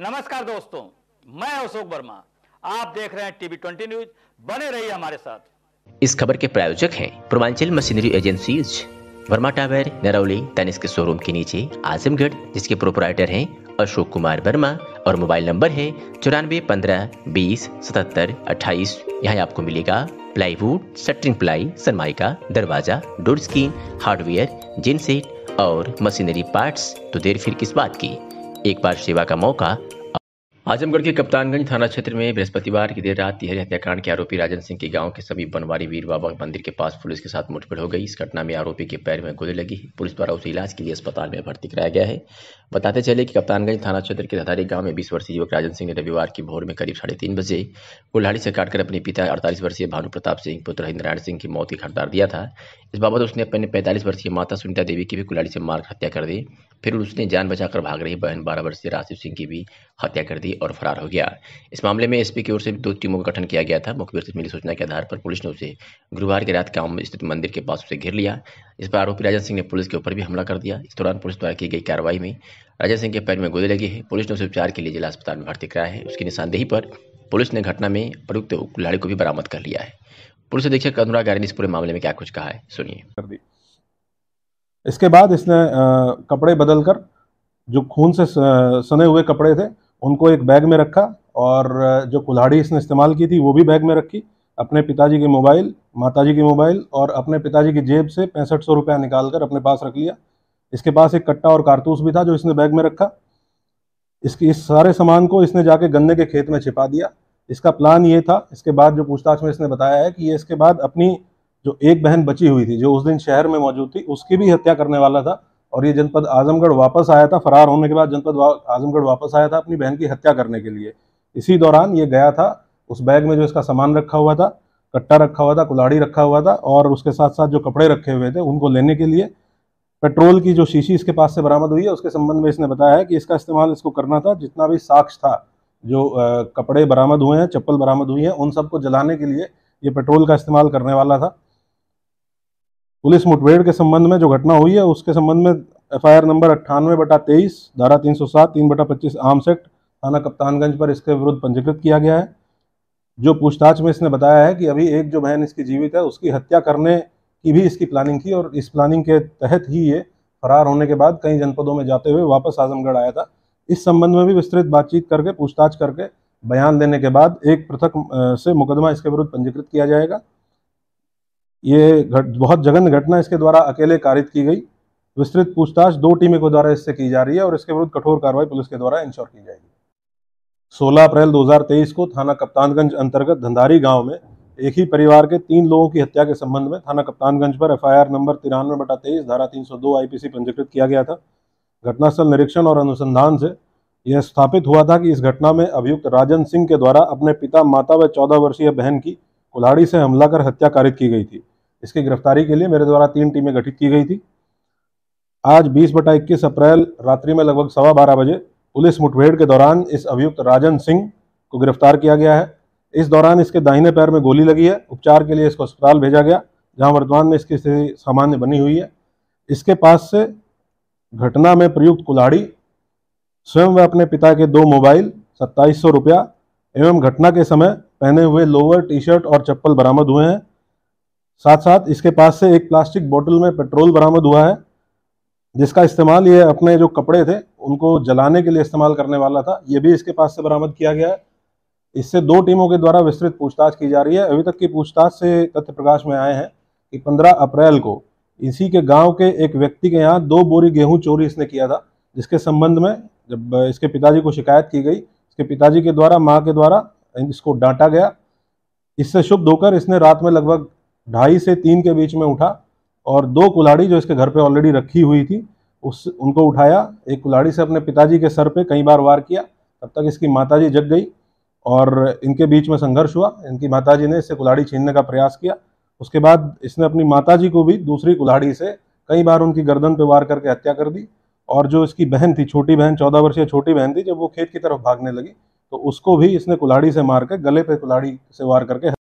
नमस्कार दोस्तों मैं अशोक वर्मा आप देख रहे हैं टीवी ट्वेंटी न्यूज बने रहिए हमारे साथ इस खबर के प्रायोजक हैं Purvanchal machinery agencies Verma tower Narauli Tanishq के शोरूम के नीचे आजमगढ़ जिसके प्रोपराइटर हैं अशोक कुमार वर्मा और मोबाइल नंबर है चौरानवे पंद्रह बीस सतहत्तर अट्ठाईस यहाँ आपको मिलेगा प्लाईवुड शटरिंग प्लाई सनमाइका दरवाजा डोर स्क्रीन हार्डवेयर जिनसेट और मशीनरी पार्ट्स तो देर फिर किस बात की एक बार सेवा का मौका आजमगढ़ के कप्तानगंज थाना क्षेत्र में बृहस्पतिवार की देर रात तिहरी हत्याकांड के आरोपी राजन सिंह के गांव के समीप बनवारी वीर बाबा मंदिर के पास पुलिस के साथ मुठभेड़ हो गई इस घटना में आरोपी के पैर में गोली लगी पुलिस द्वारा उसे इलाज के लिए अस्पताल में भर्ती कराया गया है बताते चले कि कप्तानगंज थाना क्षेत्र के धारी गांव में बीस वर्षीय युवक राजन सिंह ने रविवार की भोर में करीब साढ़े तीन बजे कुल्हाड़ी से काटकर अपने पिता अड़तालीस वर्षीय भानु प्रताप सिंह पुत्र नारायण सिंह की मौत की खड़दार दिया था इस बाबत उसने अपने पैंतालीस वर्षीय माता सुनीता देवी की भी कुल्हाड़ी से मारकर हत्या कर दी फिर उसने जान बचाकर भाग रही बहन बारह वर्षीय राशिव सिंह की भी हत्या कर दी ली और फरार हो गया इस मामले में एसपी की ओर से दो टीमों का गठन किया गया था मुखबिर से मिली सूचना के आधार पर पुलिस ने उसे गुरुवार की रात काम स्थित मंदिर के पास उसे घेर लिया इस पर आरोपी राजन सिंह ने पुलिस के ऊपर भी हमला कर दिया इस दौरान पुलिस द्वारा की गई कार्रवाई में राजन सिंह के पैर में गोली लगी है पुलिस ने उसे उपचार के लिए जिला अस्पताल में भर्ती कराया है उसकी निशानदेही पर पुलिस ने घटना में प्रयुक्त खिलाड़ी को भी बरामद कर लिया है पुलिस अधीक्षक अनुराग गारे ने इस पूरे मामले में क्या कुछ कहा है सुनिए इसके बाद इसने आ, कपड़े बदलकर जो खून से सने हुए कपड़े थे उनको एक बैग में रखा और जो कुल्हाड़ी इसने इस्तेमाल की थी वो भी बैग में रखी अपने पिताजी के मोबाइल माताजी के मोबाइल और अपने पिताजी की जेब से पैंसठ सौ रुपया निकाल कर अपने पास रख लिया इसके पास एक कट्टा और कारतूस भी था जो इसने बैग में रखा इसकी इस सारे सामान को इसने जाके गन्ने के खेत में छिपा दिया इसका प्लान ये था इसके बाद जो पूछताछ में इसने बताया है कि ये इसके बाद अपनी जो एक बहन बची हुई थी जो उस दिन शहर में मौजूद थी उसकी भी हत्या करने वाला था और ये जनपद आजमगढ़ वापस आया था फरार होने के बाद जनपद आजमगढ़ वापस आया था अपनी बहन की हत्या करने के लिए इसी दौरान ये गया था उस बैग में जो इसका सामान रखा हुआ था कट्टा रखा हुआ था कुलाड़ी रखा हुआ था और उसके साथ साथ जो कपड़े रखे हुए थे उनको लेने के लिए पेट्रोल की जो शीशी इसके पास से बरामद हुई है उसके संबंध में इसने बताया है कि इसका इस्तेमाल इसको करना था जितना भी साक्ष था जो कपड़े बरामद हुए हैं चप्पल बरामद हुई हैं उन सबको जलाने के लिए ये पेट्रोल का इस्तेमाल करने वाला था पुलिस मुठभेड़ के संबंध में जो घटना हुई है उसके संबंध में एफ नंबर अट्ठानवे बटा तेईस धारा तीन सौ सात तीन बटा पच्चीस आम सेक्ट थाना कप्तानगंज पर इसके विरुद्ध पंजीकृत किया गया है जो पूछताछ में इसने बताया है कि अभी एक जो बहन इसकी जीवित है उसकी हत्या करने की भी इसकी प्लानिंग थी और इस प्लानिंग के तहत ही ये फरार होने के बाद कई जनपदों में जाते हुए वापस आजमगढ़ आया था इस संबंध में भी विस्तृत बातचीत करके पूछताछ करके बयान देने के बाद एक पृथक से मुकदमा इसके विरुद्ध पंजीकृत किया जाएगा ये घट बहुत जघन घटना इसके द्वारा अकेले कारित की गई विस्तृत पूछताछ दो टीमें के द्वारा इससे की जा रही है और इसके विरुद्ध कठोर कार्रवाई पुलिस के द्वारा इंश्योर की जाएगी 16 अप्रैल 2023 को थाना कप्तानगंज अंतर्गत धंधारी गांव में एक ही परिवार के तीन लोगों की हत्या के संबंध में थाना कप्तानगंज पर एफ नंबर तिरानवे बटा तेईस धारा तीन सौ पंजीकृत किया गया था घटनास्थल निरीक्षण और अनुसंधान से यह स्थापित हुआ था कि इस घटना में अभियुक्त राजन सिंह के द्वारा अपने पिता माता व चौदह वर्षीय बहन की कुल्हाड़ी से हमला कर हत्या कारित की गई थी इसकी गिरफ्तारी के लिए मेरे द्वारा तीन टीमें गठित की गई थी आज बीस बटा इक्कीस अप्रैल रात्रि में लगभग सवा बारह बजे पुलिस मुठभेड़ के दौरान इस अभियुक्त राजन सिंह को गिरफ्तार किया गया है इस दौरान इसके दाहिने पैर में गोली लगी है उपचार के लिए इसको अस्पताल भेजा गया जहां वर्तमान में इसकी स्थिति सामान्य बनी हुई है इसके पास से घटना में प्रयुक्त कुल्हाड़ी स्वयं व अपने पिता के दो मोबाइल सत्ताईस सौ रुपया एवं घटना के समय पहने हुए लोअर टी शर्ट और चप्पल बरामद हुए हैं साथ साथ इसके पास से एक प्लास्टिक बोतल में पेट्रोल बरामद हुआ है जिसका इस्तेमाल ये अपने जो कपड़े थे उनको जलाने के लिए इस्तेमाल करने वाला था ये भी इसके पास से बरामद किया गया है इससे दो टीमों के द्वारा विस्तृत पूछताछ की जा रही है अभी तक की पूछताछ से तथ्य प्रकाश में आए हैं कि 15 अप्रैल को इसी के गांव के एक व्यक्ति के यहाँ दो बोरी गेहूं चोरी इसने किया था जिसके संबंध में जब इसके पिताजी को शिकायत की गई इसके पिताजी के द्वारा माँ के द्वारा इसको डांटा गया इससे शुभ होकर इसने रात में लगभग ढाई से तीन के बीच में उठा और दो कुलाड़ी जो इसके घर पे ऑलरेडी रखी हुई थी उस उनको उठाया एक कुलाड़ी से अपने पिताजी के सर पे कई बार वार किया तब तक इसकी माताजी जग गई और इनके बीच में संघर्ष हुआ इनकी माताजी ने इससे कुलाड़ी छीनने का प्रयास किया उसके बाद इसने अपनी माताजी को भी दूसरी कुल्हाड़ी से कई बार उनकी गर्दन पर वार करके हत्या कर दी और जो इसकी बहन थी छोटी बहन चौदह वर्षीय छोटी बहन थी जब वो खेत की तरफ भागने लगी तो उसको भी इसने कुल्हाड़ी से मार कर गले पे कुल्हाड़ी से वार करके